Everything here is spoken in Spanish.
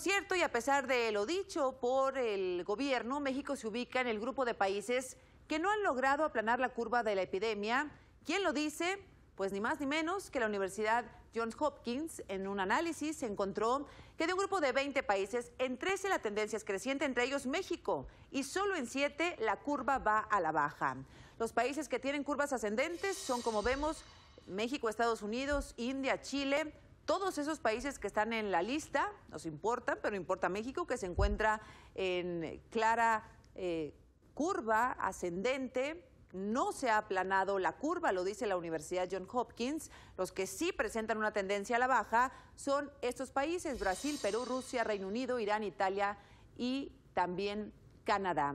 Cierto, y a pesar de lo dicho por el gobierno, México se ubica en el grupo de países que no han logrado aplanar la curva de la epidemia. ¿Quién lo dice? Pues ni más ni menos que la Universidad Johns Hopkins, en un análisis, encontró que de un grupo de 20 países, en 13 la tendencia es creciente, entre ellos México, y solo en 7 la curva va a la baja. Los países que tienen curvas ascendentes son, como vemos, México, Estados Unidos, India, Chile, todos esos países que están en la lista nos importan, pero importa México, que se encuentra en clara eh, curva ascendente, no se ha aplanado la curva, lo dice la Universidad John Hopkins. Los que sí presentan una tendencia a la baja son estos países, Brasil, Perú, Rusia, Reino Unido, Irán, Italia y también Canadá.